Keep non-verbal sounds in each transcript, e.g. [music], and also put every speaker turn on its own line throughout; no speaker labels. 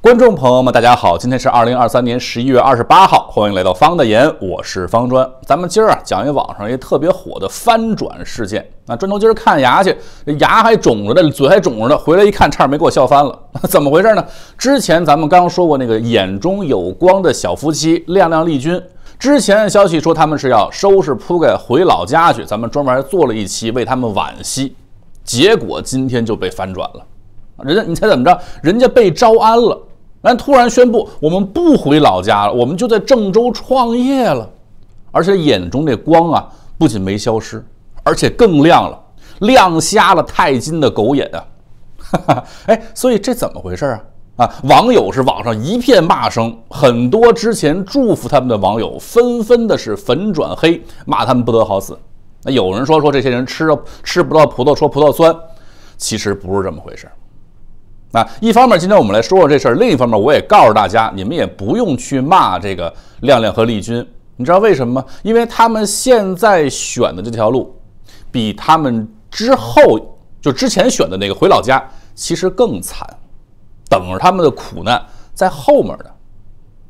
观众朋友们，大家好！今天是二零二三年十一月二十八号，欢迎来到方的言，我是方砖。咱们今儿啊讲一网上一特别火的翻转事件那砖头今儿看牙去，牙还肿着呢，嘴还肿着呢，回来一看，差点没给我笑翻了。[laughs] 怎么回事呢？之前咱们刚说过那个眼中有光的小夫妻亮亮丽君，之前消息说他们是要收拾铺盖回老家去，咱们专门做了一期为他们惋惜，结果今天就被翻转了。人家你猜怎么着？人家被招安了。突然宣布，我们不回老家了，我们就在郑州创业了，而且眼中这光啊，不仅没消失，而且更亮了，亮瞎了泰金的狗眼啊！[laughs] 哎，所以这怎么回事啊？啊，网友是网上一片骂声，很多之前祝福他们的网友纷纷的是粉转黑，骂他们不得好死。那有人说说这些人吃吃不到葡萄说葡萄酸，其实不是这么回事。啊，一方面，今天我们来说说这事儿；另一方面，我也告诉大家，你们也不用去骂这个亮亮和丽君。你知道为什么吗？因为他们现在选的这条路，比他们之后就之前选的那个回老家，其实更惨。等着他们的苦难在后面呢。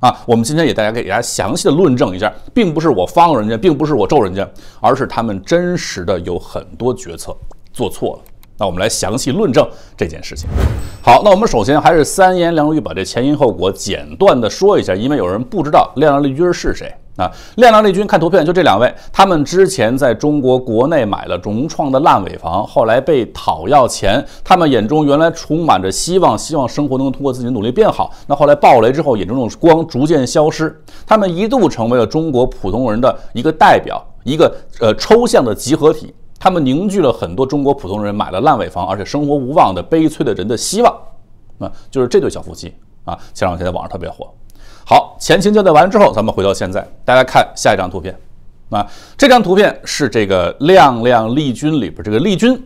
啊，我们今天也大家给大家详细的论证一下，并不是我方人家，并不是我咒人家，而是他们真实的有很多决策做错了。那我们来详细论证这件事情。好，那我们首先还是三言两语把这前因后果简短的说一下，因为有人不知道亮亮丽君是谁啊？亮亮丽君看图片就这两位，他们之前在中国国内买了融创的烂尾房，后来被讨要钱，他们眼中原来充满着希望，希望生活能通过自己的努力变好。那后来暴雷之后，眼中光逐渐消失，他们一度成为了中国普通人的一个代表，一个呃抽象的集合体。他们凝聚了很多中国普通人买了烂尾房，而且生活无望的悲催的人的希望，啊，就是这对小夫妻啊，前两天在网上特别火。好，前情交代完之后，咱们回到现在，大家看下一张图片，啊，这张图片是这个《亮亮丽君》里边这个丽君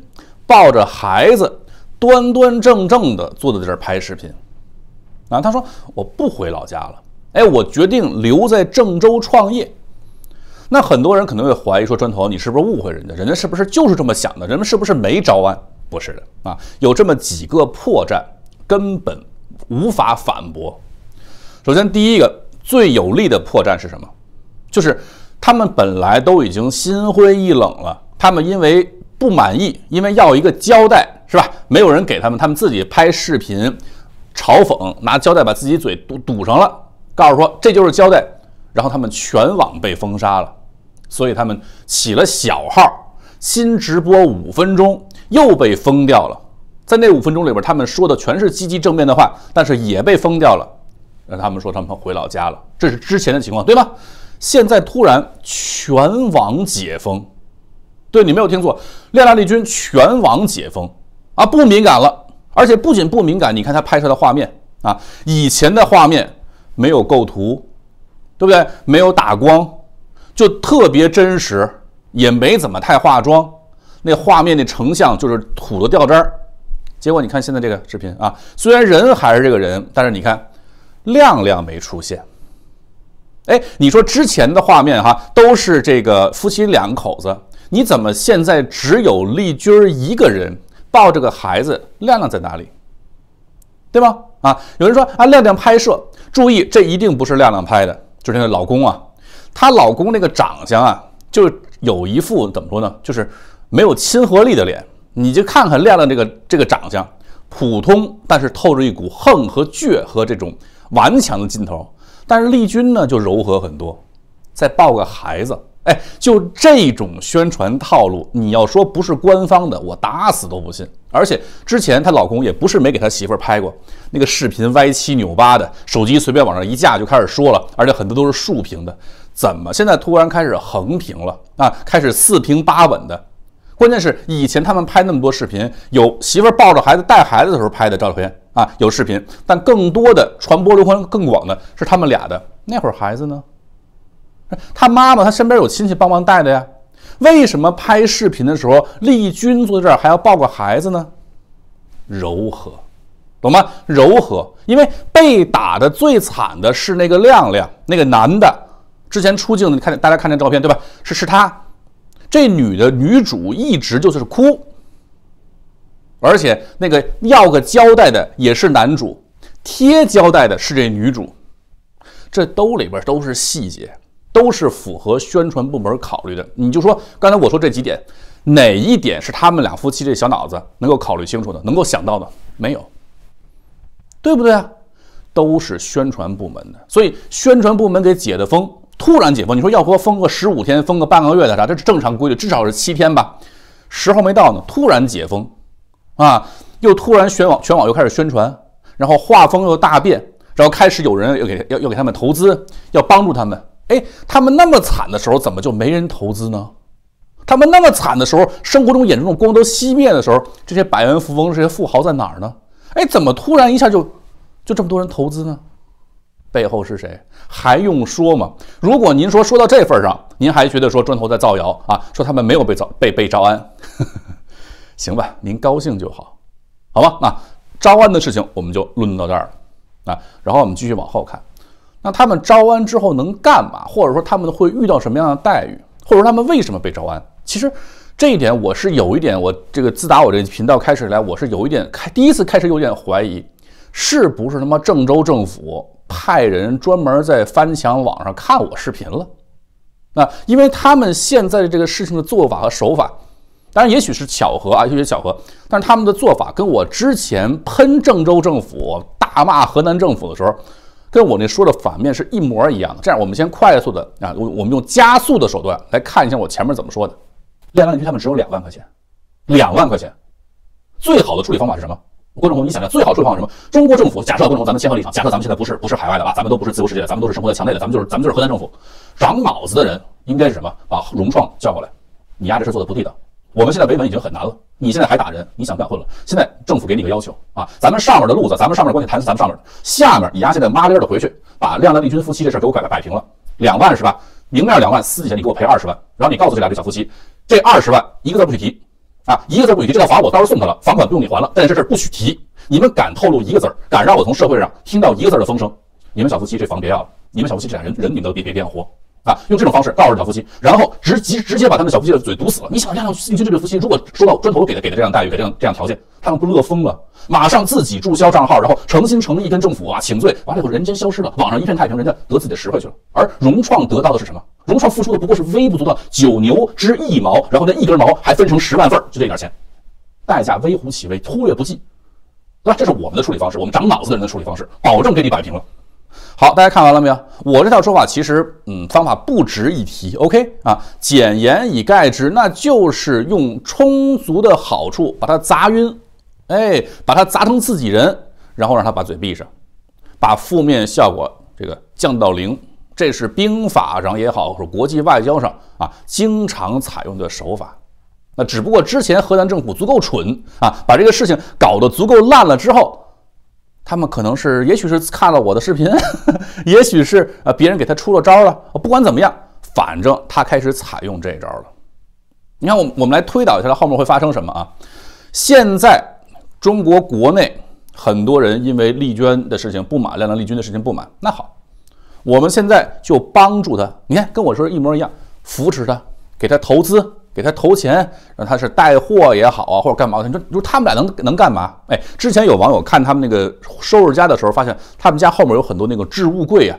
抱着孩子，端端正正的坐在这儿拍视频，啊，他说我不回老家了，哎，我决定留在郑州创业。那很多人可能会怀疑说：“砖头，你是不是误会人家？人家是不是就是这么想的？人们是不是没招安？不是的啊，有这么几个破绽，根本无法反驳。首先，第一个最有力的破绽是什么？就是他们本来都已经心灰意冷了，他们因为不满意，因为要一个交代，是吧？没有人给他们，他们自己拍视频，嘲讽，拿胶带把自己嘴堵堵上了，告诉说这就是交代。然后他们全网被封杀了。”所以他们起了小号，新直播五分钟又被封掉了。在那五分钟里边，他们说的全是积极正面的话，但是也被封掉了。那他们说他们回老家了，这是之前的情况，对吧？现在突然全网解封，对你没有听错，亮亮丽君全网解封啊，不敏感了，而且不仅不敏感，你看他拍摄的画面啊，以前的画面没有构图，对不对？没有打光。就特别真实，也没怎么太化妆，那画面那成像就是土的掉渣儿。结果你看现在这个视频啊，虽然人还是这个人，但是你看，亮亮没出现。哎，你说之前的画面哈，都是这个夫妻两口子，你怎么现在只有丽君儿一个人抱着个孩子，亮亮在哪里？对吗？啊，有人说啊，亮亮拍摄，注意，这一定不是亮亮拍的，就是那个老公啊。她老公那个长相啊，就有一副怎么说呢，就是没有亲和力的脸。你就看看亮亮这个这个长相，普通，但是透着一股横和倔和这种顽强的劲头。但是丽君呢，就柔和很多。再抱个孩子，哎，就这种宣传套路，你要说不是官方的，我打死都不信。而且之前她老公也不是没给她媳妇儿拍过那个视频，歪七扭八的，手机随便往上一架就开始说了，而且很多都是竖屏的，怎么现在突然开始横屏了啊？开始四平八稳的。关键是以前他们拍那么多视频，有媳妇抱着孩子带孩子的时候拍的照片啊，有视频，但更多的传播流环更广的是他们俩的。那会儿孩子呢？他妈妈他身边有亲戚帮忙带的呀。为什么拍视频的时候，丽君坐在这儿还要抱个孩子呢？柔和，懂吗？柔和，因为被打的最惨的是那个亮亮，那个男的之前出镜，的，你看大家看这照片对吧？是是他，这女的女主一直就是哭，而且那个要个交代的也是男主，贴交代的是这女主，这兜里边都是细节。都是符合宣传部门考虑的。你就说刚才我说这几点，哪一点是他们俩夫妻这小脑子能够考虑清楚的、能够想到的？没有，对不对啊？都是宣传部门的，所以宣传部门给解的封，突然解封。你说要不封个十五天、封个半个月的啥？这是正常规律，至少是七天吧。时候没到呢，突然解封，啊，又突然全网全网又开始宣传，然后画风又大变，然后开始有人又给要要给他们投资，要帮助他们。哎，他们那么惨的时候，怎么就没人投资呢？他们那么惨的时候，生活中眼中的光都熄灭的时候，这些百万富翁、这些富豪在哪儿呢？哎，怎么突然一下就就这么多人投资呢？背后是谁？还用说吗？如果您说说到这份上，您还觉得说砖头在造谣啊？说他们没有被造被被招安？[laughs] 行吧，您高兴就好，好吧？那招安的事情我们就论到这儿了啊，然后我们继续往后看。那他们招安之后能干嘛？或者说他们会遇到什么样的待遇？或者说他们为什么被招安？其实这一点我是有一点，我这个自打我这频道开始以来，我是有一点开第一次开始有点怀疑，是不是他妈郑州政府派人专门在翻墙网上看我视频了？那因为他们现在的这个事情的做法和手法，当然也许是巧合啊，有些巧合，但是他们的做法跟我之前喷郑州政府、大骂河南政府的时候。跟我那说的反面是一模一样的。这样，我们先快速的啊，我我们用加速的手段来看一下我前面怎么说的。练完问题他们只有两万块钱，两万块钱，最好的处理方法是什么？观众朋友，你想想，最好的处理方法是什么？中国政府，假设观众朋友，咱们切换立场，假设咱们现在不是不是海外的啊，咱们都不是自由世界咱们都是生活在墙内的，咱们就是咱们就是河南政府，长脑子的人应该是什么？把融创叫过来，你丫这事做的不地道，我们现在维稳已经很难了。你现在还打人，你想不想混了？现在政府给你个要求啊，咱们上面的路子，咱们上面关系谈，咱们上面的。下面，你丫现在麻哩的回去，把亮亮丽君夫妻这事儿给我摆摆平了。两万是吧？明面两万，私底下你给我赔二十万。然后你告诉这俩这小夫妻，这二十万一个字不许提，啊，一个字不许提。这套房我到时候送他了，房款不用你还了。但是这事儿不许提，你们敢透露一个字儿，敢让我从社会上听到一个字儿的风声，你们小夫妻这房别要了。你们小夫妻这俩人人，你们都别别变活。啊！用这种方式告诉小夫妻，然后直直直接把他们小夫妻的嘴堵死了。你想，这样一这对夫妻，如果收到砖头给的给的这样待遇，给这样这样条件，他们不乐疯了？马上自己注销账号，然后诚心诚意跟政府啊请罪，完了以后人间消失了，网上一片太平，人家得自己的实惠去了。而融创得到的是什么？融创付出的不过是微不足道九牛之一毛，然后那一根毛还分成十万份儿，就这点钱，代价微乎其微，忽略不计，对吧？这是我们的处理方式，我们长脑子的人的处理方式，保证给你摆平了。好，大家看完了没有？我这套说法其实，嗯，方法不值一提。OK，啊，简言以概之，那就是用充足的好处把他砸晕，哎，把他砸成自己人，然后让他把嘴闭上，把负面效果这个降到零。这是兵法上也好，是国际外交上啊，经常采用的手法。那只不过之前河南政府足够蠢啊，把这个事情搞得足够烂了之后。他们可能是，也许是看了我的视频，[laughs] 也许是呃别人给他出了招了。不管怎么样，反正他开始采用这招了。你看，我我们来推导一下，后面会发生什么啊？现在中国国内很多人因为丽娟的事情不满，亮亮丽君的事情不满。那好，我们现在就帮助他。你看，跟我说一模一样，扶持他，给他投资。给他投钱，让他是带货也好啊，或者干嘛？你说你说他们俩能能干嘛？哎，之前有网友看他们那个收拾家的时候，发现他们家后面有很多那个置物柜啊，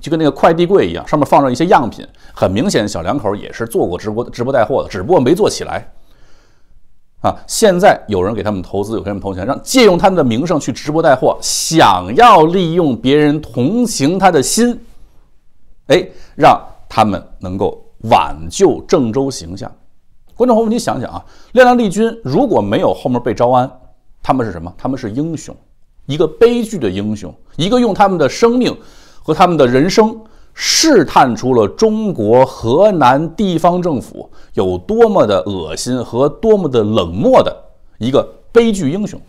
就跟那个快递柜一样，上面放着一些样品。很明显，小两口也是做过直播直播带货的，只不过没做起来。啊，现在有人给他们投资，有人投钱，让借用他们的名声去直播带货，想要利用别人同情他的心，哎，让他们能够挽救郑州形象。观众朋友们，你想想啊，亮亮丽君如果没有后面被招安，他们是什么？他们是英雄，一个悲剧的英雄，一个用他们的生命和他们的人生试探出了中国河南地方政府有多么的恶心和多么的冷漠的一个悲剧英雄。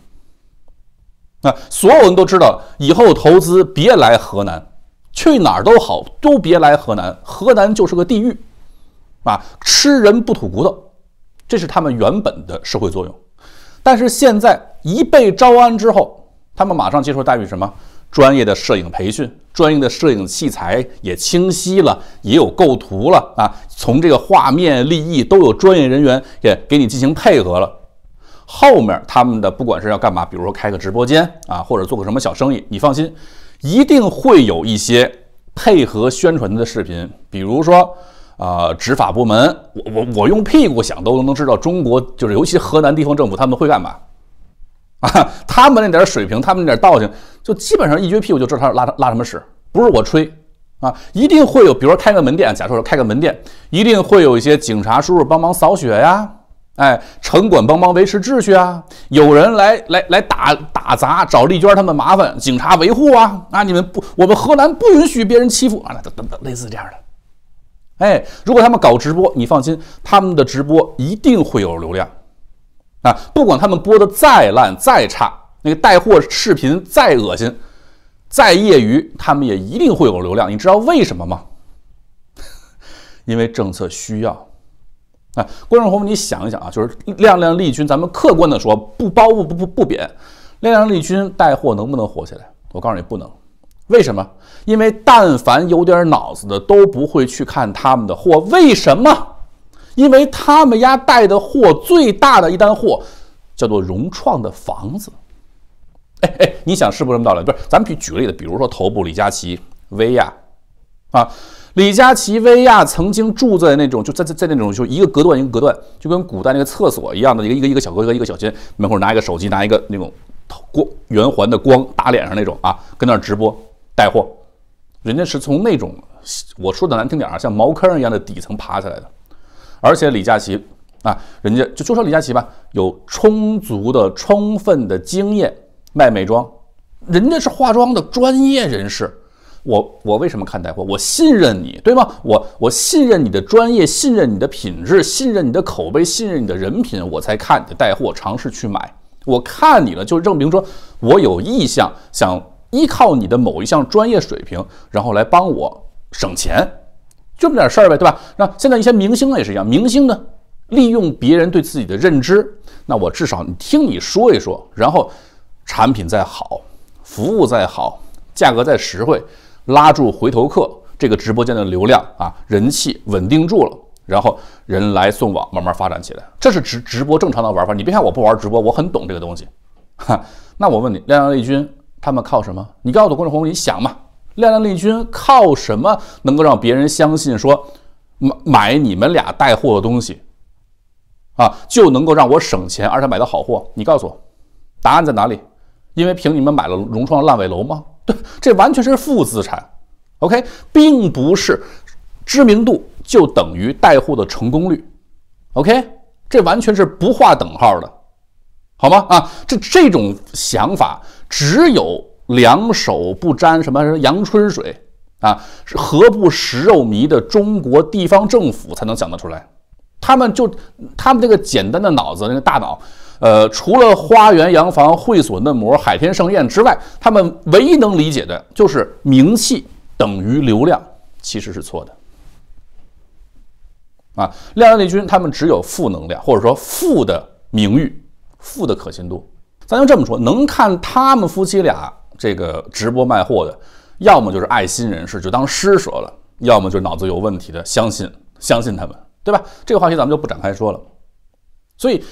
那所有人都知道，以后投资别来河南，去哪儿都好，都别来河南，河南就是个地狱，啊，吃人不吐骨头。这是他们原本的社会作用，但是现在一被招安之后，他们马上接受待遇，什么专业的摄影培训，专业的摄影器材也清晰了，也有构图了啊，从这个画面立意都有专业人员也给你进行配合了。后面他们的不管是要干嘛，比如说开个直播间啊，或者做个什么小生意，你放心，一定会有一些配合宣传的视频，比如说。啊！执法部门，我我我用屁股想都能能知道，中国就是尤其河南地方政府他们会干嘛？啊，他们那点水平，他们那点道行，就基本上一撅屁股就知道他拉拉什么屎。不是我吹啊，一定会有，比如说开个门店，假设说开个门店，一定会有一些警察叔叔帮忙扫雪呀，哎，城管帮忙维持秩序啊，有人来来来打打砸找丽娟他们麻烦，警察维护啊，啊，你们不，我们河南不允许别人欺负啊，等等类似这样的。哎，如果他们搞直播，你放心，他们的直播一定会有流量，啊，不管他们播的再烂再差，那个带货视频再恶心、再业余，他们也一定会有流量。你知道为什么吗？[laughs] 因为政策需要。啊，观众朋友们，你想一想啊，就是亮亮丽君，咱们客观的说，不褒不不不不贬，亮亮丽君带货能不能火起来？我告诉你，不能。为什么？因为但凡有点脑子的都不会去看他们的货。为什么？因为他们家带的货最大的一单货叫做融创的房子。哎哎，你想是不是这么道理？不是，咱们举举例子，比如说头部李佳琦、薇娅，啊，李佳琦、薇娅曾经住在那种就在在在那种就一个隔断一个隔断，就跟古代那个厕所一样的一个一个一个小隔隔一个小间，门口拿一个手机拿一个那种光圆环的光打脸上那种啊，跟那儿直播。带货，人家是从那种我说的难听点儿啊，像茅坑一样的底层爬起来的。而且李佳琦啊，人家就就说李佳琦吧，有充足的、充分的经验卖美妆，人家是化妆的专业人士。我我为什么看带货？我信任你，对吗？我我信任你的专业，信任你的品质，信任你的口碑，信任你的人品，我才看你的带货，尝试去买。我看你了，就证明说我有意向想。依靠你的某一项专业水平，然后来帮我省钱，这么点事儿呗，对吧？那现在一些明星也是一样，明星呢利用别人对自己的认知，那我至少你听你说一说，然后产品再好，服务再好，价格再实惠，拉住回头客，这个直播间的流量啊人气稳定住了，然后人来送往，慢慢发展起来，这是直直播正常的玩法。你别看我不玩直播，我很懂这个东西。哈，那我问你，亮亮丽君？他们靠什么？你告诉观众朋友你想嘛？亮亮丽君靠什么能够让别人相信说买买你们俩带货的东西，啊，就能够让我省钱，而且买到好货？你告诉我，答案在哪里？因为凭你们买了融创烂尾楼吗？对，这完全是负资产。OK，并不是知名度就等于带货的成功率。OK，这完全是不划等号的。好吗？啊，这这种想法只有两手不沾什么阳春水啊，何不食肉糜的中国地方政府才能想得出来。他们就他们这个简单的脑子，那个大脑，呃，除了花园洋房、会所、嫩模、海天盛宴之外，他们唯一能理解的就是名气等于流量，其实是错的。啊，亮力丽君他们只有负能量，或者说负的名誉。富的可信度，咱就这么说，能看他们夫妻俩这个直播卖货的，要么就是爱心人士，就当施舍了；要么就是脑子有问题的，相信相信他们，对吧？这个话题咱们就不展开说了。所以，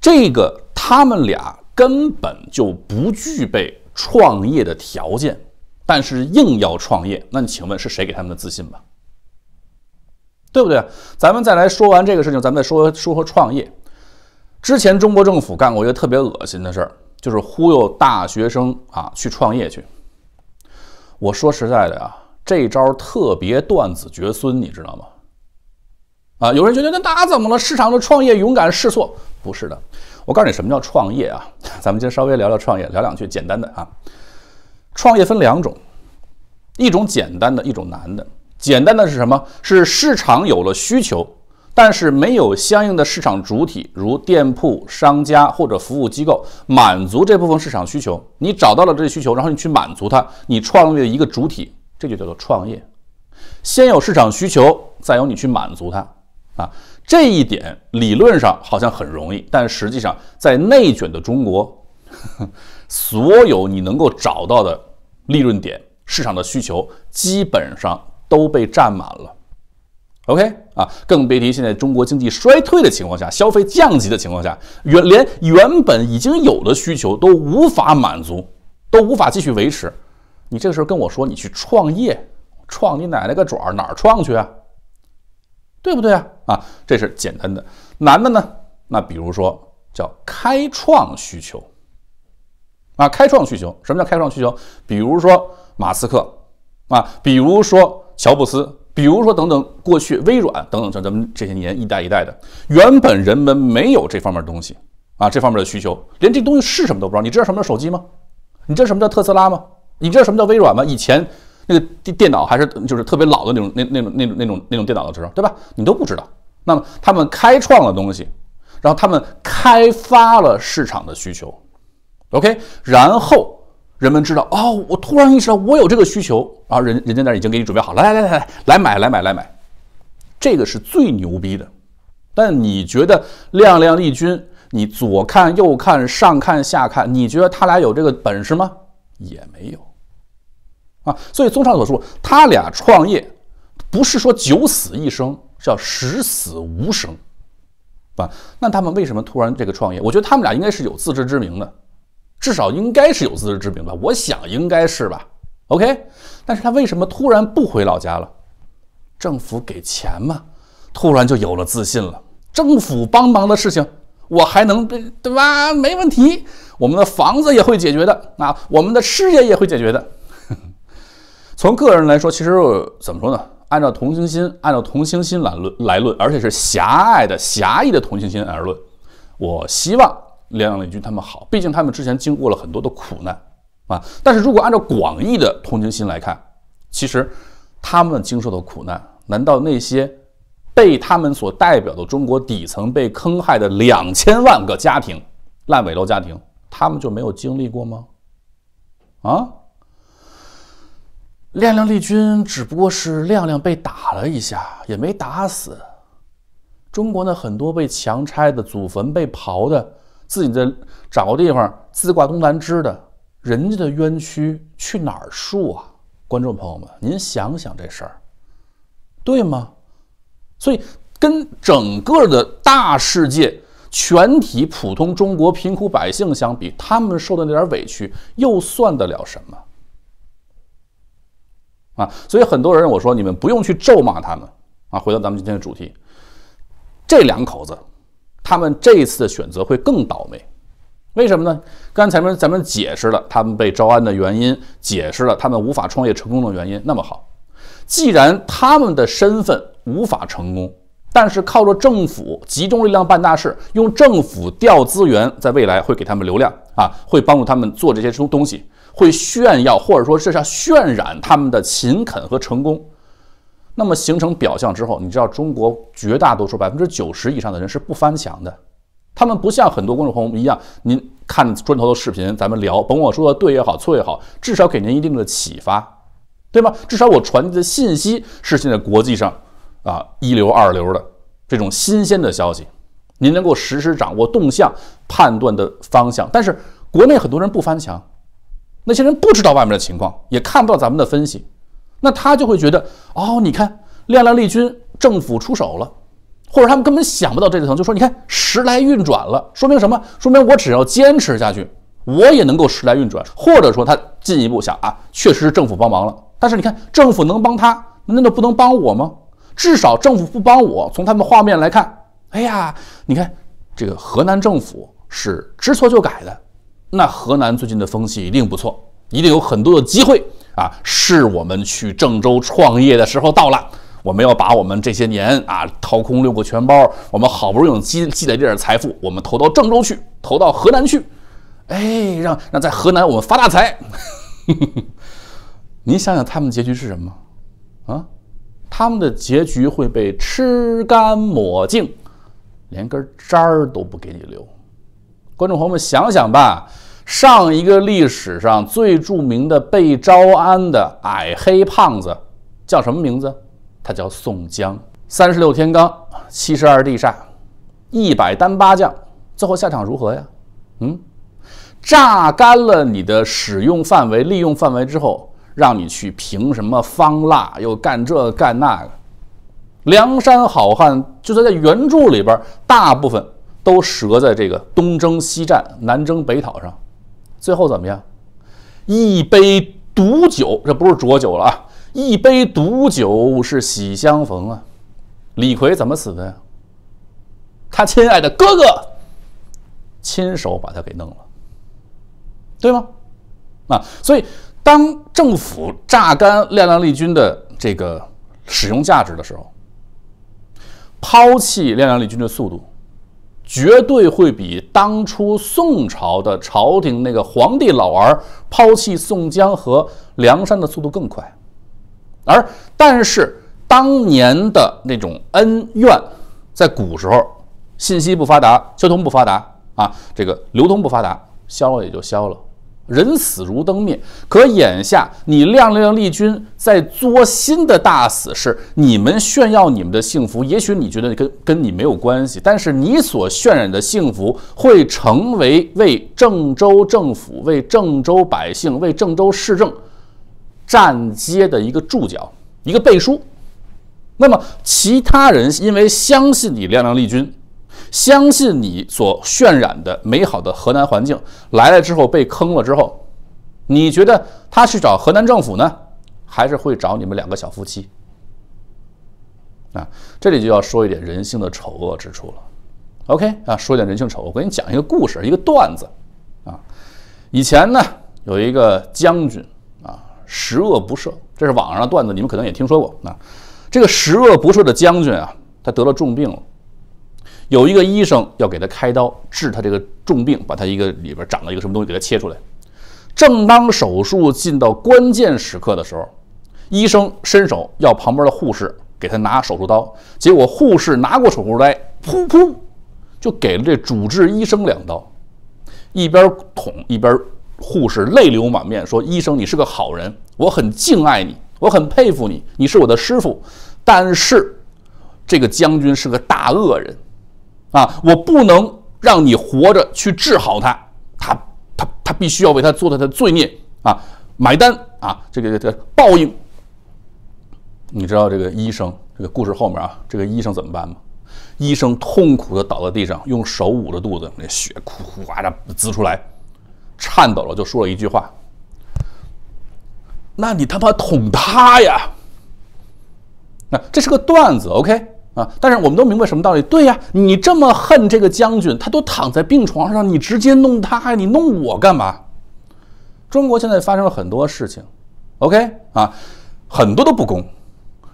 这个他们俩根本就不具备创业的条件，但是硬要创业，那你请问是谁给他们的自信吧？对不对？咱们再来说完这个事情，咱们再说说说创业。之前中国政府干过一个特别恶心的事儿，就是忽悠大学生啊去创业去。我说实在的呀，这招特别断子绝孙，你知道吗？啊，有人觉得那那怎么了？市场的创业勇敢试错，不是的。我告诉你，什么叫创业啊？[laughs] 咱们今儿稍微聊聊创业，聊两句简单的啊。创业分两种，一种简单的一种难的。简单的是什么？是市场有了需求。但是没有相应的市场主体，如店铺、商家或者服务机构，满足这部分市场需求。你找到了这些需求，然后你去满足它，你创立一个主体，这就叫做创业。先有市场需求，再由你去满足它，啊，这一点理论上好像很容易，但实际上在内卷的中国，[laughs] 所有你能够找到的利润点、市场的需求，基本上都被占满了。OK 啊，更别提现在中国经济衰退的情况下，消费降级的情况下，原连原本已经有的需求都无法满足，都无法继续维持。你这个时候跟我说你去创业，创你奶奶个爪儿，哪儿创去？啊？对不对啊？啊，这是简单的，难的呢。那比如说叫开创需求啊，开创需求。什么叫开创需求？比如说马斯克啊，比如说乔布斯。比如说，等等，过去微软等等，像咱们这些年一代一代的，原本人们没有这方面东西啊，这方面的需求，连这东西是什么都不知道。你知道什么叫手机吗？你知道什么叫特斯拉吗？你知道什么叫微软吗？以前那个电电脑还是就是特别老的那种那那种那种那种那种电脑的时候，对吧？你都不知道。那么他们开创了东西，然后他们开发了市场的需求。OK，然后。人们知道哦，我突然意识到我有这个需求啊，人人家那儿已经给你准备好了，来来来来来买来买来买，这个是最牛逼的。但你觉得亮亮丽君，你左看右看，上看下看，你觉得他俩有这个本事吗？也没有啊。所以综上所述，他俩创业不是说九死一生，叫十死无生，啊？那他们为什么突然这个创业？我觉得他们俩应该是有自知之明的。至少应该是有自知之明吧，我想应该是吧。OK，但是他为什么突然不回老家了？政府给钱嘛，突然就有了自信了。政府帮忙的事情，我还能对吧？没问题，我们的房子也会解决的，啊，我们的事业也会解决的。[laughs] 从个人来说，其实怎么说呢？按照同情心，按照同情心来论来论，而且是狭隘的、狭义的同情心而论，我希望。亮亮丽君他们好，毕竟他们之前经过了很多的苦难啊。但是，如果按照广义的同情心来看，其实他们经受的苦难，难道那些被他们所代表的中国底层被坑害的两千万个家庭、烂尾楼家庭，他们就没有经历过吗？啊？亮亮丽君只不过是亮亮被打了一下，也没打死。中国呢，很多被强拆的祖坟被刨的。自己的找个地方自挂东南枝的，人家的冤屈去哪儿诉啊？观众朋友们，您想想这事儿，对吗？所以跟整个的大世界、全体普通中国贫苦百姓相比，他们受的那点委屈又算得了什么？啊！所以很多人我说，你们不用去咒骂他们啊。回到咱们今天的主题，这两口子。他们这一次的选择会更倒霉，为什么呢？刚才们咱们解释了他们被招安的原因，解释了他们无法创业成功的原因。那么好，既然他们的身份无法成功，但是靠着政府集中力量办大事，用政府调资源，在未来会给他们流量啊，会帮助他们做这些东东西，会炫耀或者说是要渲染他们的勤恳和成功。那么形成表象之后，你知道中国绝大多数百分之九十以上的人是不翻墙的，他们不像很多观众朋友们一样，您看砖头的视频，咱们聊，甭管说的对也好，错也好，至少给您一定的启发，对吧？至少我传递的信息是现在国际上啊一流二流的这种新鲜的消息，您能够实时掌握动向，判断的方向。但是国内很多人不翻墙，那些人不知道外面的情况，也看不到咱们的分析。那他就会觉得，哦，你看，亮亮丽军政府出手了，或者他们根本想不到这层，就说，你看时来运转了，说明什么？说明我只要坚持下去，我也能够时来运转，或者说他进一步想啊，确实是政府帮忙了，但是你看政府能帮他，难道不能帮我吗？至少政府不帮我。从他们画面来看，哎呀，你看这个河南政府是知错就改的，那河南最近的风气一定不错，一定有很多的机会。啊，是我们去郑州创业的时候到了。我们要把我们这些年啊掏空六个钱包，我们好不容易积积累这点财富，我们投到郑州去，投到河南去，哎，让让在河南我们发大财。你 [laughs] 想想他们结局是什么？啊，他们的结局会被吃干抹净，连根渣儿都不给你留。观众朋友们想想吧。上一个历史上最著名的被招安的矮黑胖子叫什么名字？他叫宋江。三十六天罡，七十二地煞，一百单八将，最后下场如何呀？嗯，榨干了你的使用范围、利用范围之后，让你去评什么方腊，又干这干那个。梁山好汉就算在原著里边，大部分都折在这个东征西战、南征北讨上。最后怎么样？一杯毒酒，这不是浊酒了啊！一杯毒酒是喜相逢啊！李逵怎么死的呀？他亲爱的哥哥亲手把他给弄了，对吗？啊，所以当政府榨干亮亮丽君的这个使用价值的时候，抛弃亮亮丽君的速度。绝对会比当初宋朝的朝廷那个皇帝老儿抛弃宋江和梁山的速度更快，而但是当年的那种恩怨，在古时候信息不发达、交通不发达啊，这个流通不发达，消了也就消了。人死如灯灭，可眼下你亮亮丽君在作新的大死是你们炫耀你们的幸福，也许你觉得跟跟你没有关系，但是你所渲染的幸福会成为为郑州政府、为郑州百姓、为郑州市政站街的一个注脚、一个背书。那么其他人因为相信你亮亮丽君。相信你所渲染的美好的河南环境，来了之后被坑了之后，你觉得他去找河南政府呢，还是会找你们两个小夫妻？啊，这里就要说一点人性的丑恶之处了。OK，啊，说点人性丑，恶，我给你讲一个故事，一个段子。啊，以前呢有一个将军啊，十恶不赦，这是网上的段子，你们可能也听说过。啊，这个十恶不赦的将军啊，他得了重病了。有一个医生要给他开刀治他这个重病，把他一个里边长了一个什么东西给他切出来。正当手术进到关键时刻的时候，医生伸手要旁边的护士给他拿手术刀，结果护士拿过手术刀，噗噗就给了这主治医生两刀，一边捅一边护士泪流满面说：“医生，你是个好人，我很敬爱你，我很佩服你，你是我的师傅。但是这个将军是个大恶人。”啊，我不能让你活着去治好他，他他他必须要为他做的的罪孽啊买单啊，这个这个报应。你知道这个医生这个故事后面啊，这个医生怎么办吗？医生痛苦的倒在地上，用手捂着肚子，那血哭哭哇的滋出来，颤抖了就说了一句话：“那你他妈捅他呀！”那这是个段子，OK。啊！但是我们都明白什么道理？对呀，你这么恨这个将军，他都躺在病床上，你直接弄他呀！你弄我干嘛？中国现在发生了很多事情，OK 啊，很多都不公。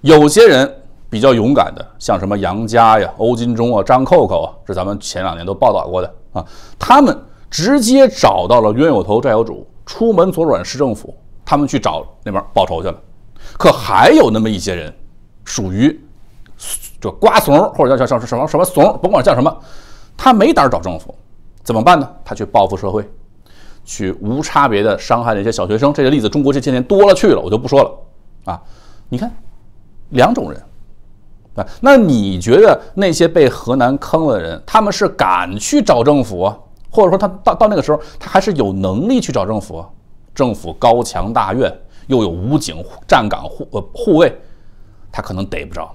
有些人比较勇敢的，像什么杨佳呀、欧金忠啊、张扣扣啊，是咱们前两年都报道过的啊。他们直接找到了冤有头债有主，出门左转市政府，他们去找那边报仇去了。可还有那么一些人，属于。就瓜怂，或者叫叫叫什么什么怂，甭管叫什么，他没胆找政府，怎么办呢？他去报复社会，去无差别的伤害那些小学生。这个例子，中国这些年多了去了，我就不说了啊。你看，两种人，啊，那你觉得那些被河南坑了的人，他们是敢去找政府，或者说他到到那个时候，他还是有能力去找政府？政府高墙大院，又有武警站岗护呃护卫，他可能逮不着。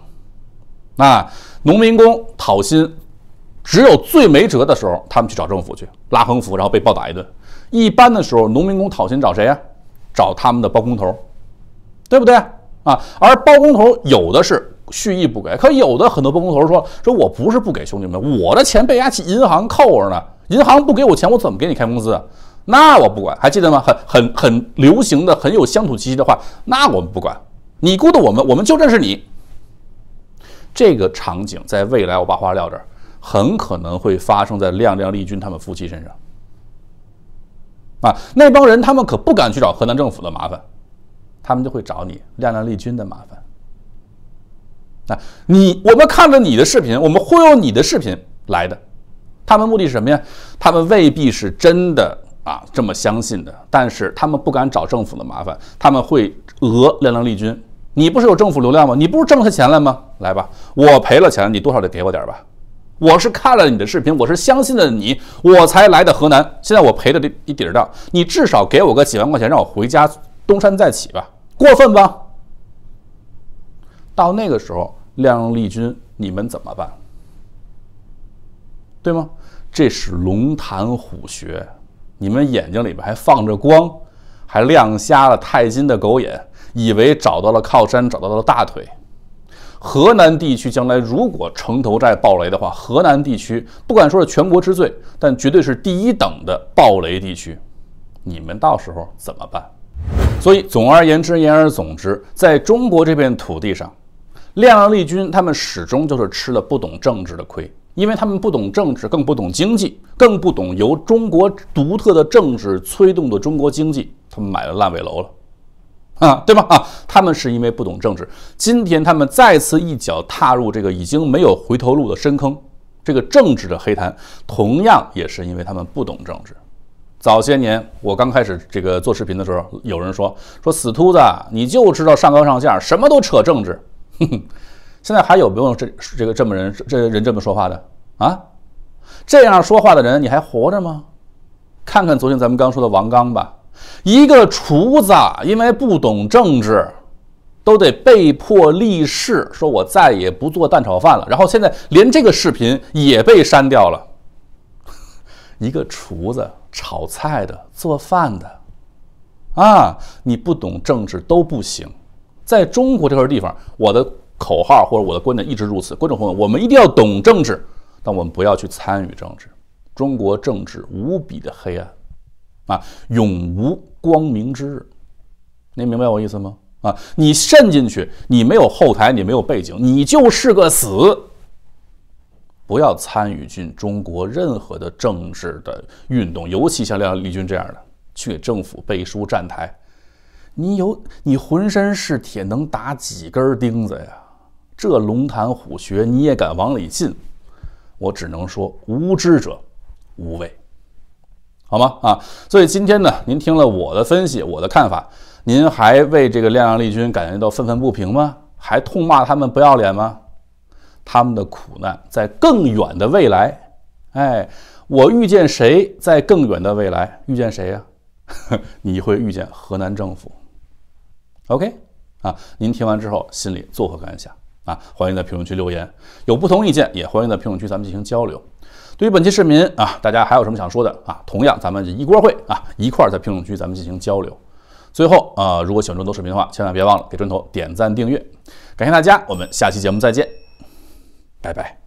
那农民工讨薪，只有最没辙的时候，他们去找政府去拉横幅，然后被暴打一顿。一般的时候，农民工讨薪找谁呀？找他们的包工头，对不对啊？而包工头有的是蓄意不给，可有的很多包工头说：“说我不是不给兄弟们，我的钱被压起银行扣着呢，银行不给我钱，我怎么给你开工资？”那我不管，还记得吗？很很很流行的、很有乡土气息的话，那我们不管，你雇的我们，我们就认识你。这个场景在未来，我把话撂这儿，很可能会发生在亮亮丽君他们夫妻身上。啊，那帮人他们可不敢去找河南政府的麻烦，他们就会找你亮亮丽君的麻烦。啊，你我们看了你的视频，我们忽悠你的视频来的。他们目的是什么呀？他们未必是真的啊这么相信的，但是他们不敢找政府的麻烦，他们会讹亮亮丽君。你不是有政府流量吗？你不是挣下钱来吗？来吧，我赔了钱，你多少得给我点吧。我是看了你的视频，我是相信了你，我才来的河南。现在我赔了这一底账，你至少给我个几万块钱，让我回家东山再起吧。过分吧？到那个时候，亮利军，你们怎么办？对吗？这是龙潭虎穴，你们眼睛里边还放着光，还亮瞎了钛金的狗眼。以为找到了靠山，找到了大腿。河南地区将来如果城头寨暴雷的话，河南地区不敢说是全国之最，但绝对是第一等的暴雷地区。你们到时候怎么办？所以，总而言之，言而总之，在中国这片土地上，亮丽军他们始终就是吃了不懂政治的亏，因为他们不懂政治，更不懂经济，更不懂由中国独特的政治催动的中国经济。他们买了烂尾楼了。啊，对吧？啊，他们是因为不懂政治。今天他们再次一脚踏入这个已经没有回头路的深坑，这个政治的黑潭，同样也是因为他们不懂政治。早些年我刚开始这个做视频的时候，有人说说死秃子，你就知道上纲上线，什么都扯政治。哼，[laughs] 现在还有没有这这个这么人这人这么说话的啊？这样说话的人你还活着吗？看看昨天咱们刚说的王刚吧。一个厨子因为不懂政治，都得被迫立誓说：“我再也不做蛋炒饭了。”然后现在连这个视频也被删掉了。[laughs] 一个厨子、炒菜的、做饭的，啊，你不懂政治都不行。在中国这块地方，我的口号或者我的观点一直如此：观众朋友我们一定要懂政治，但我们不要去参与政治。中国政治无比的黑暗。啊，永无光明之日，您明白我意思吗？啊，你渗进去，你没有后台，你没有背景，你就是个死。不要参与进中国任何的政治的运动，尤其像廖丽君这样的，去给政府背书站台，你有你浑身是铁，能打几根钉子呀？这龙潭虎穴你也敢往里进？我只能说，无知者无畏。好吗？啊，所以今天呢，您听了我的分析，我的看法，您还为这个亮亮丽君感觉到愤愤不平吗？还痛骂他们不要脸吗？他们的苦难在更远的未来。哎，我遇见谁在更远的未来遇见谁呀？[laughs] 你会遇见河南政府。OK，啊，您听完之后心里作何感想？啊，欢迎在评论区留言，有不同意见也欢迎在评论区咱们进行交流。对于本期视频啊，大家还有什么想说的啊？同样，咱们一锅烩啊，一块儿在评论区咱们进行交流。最后啊，如果喜欢砖头视频的话，千万别忘了给砖头点赞、订阅。感谢大家，我们下期节目再见，拜拜。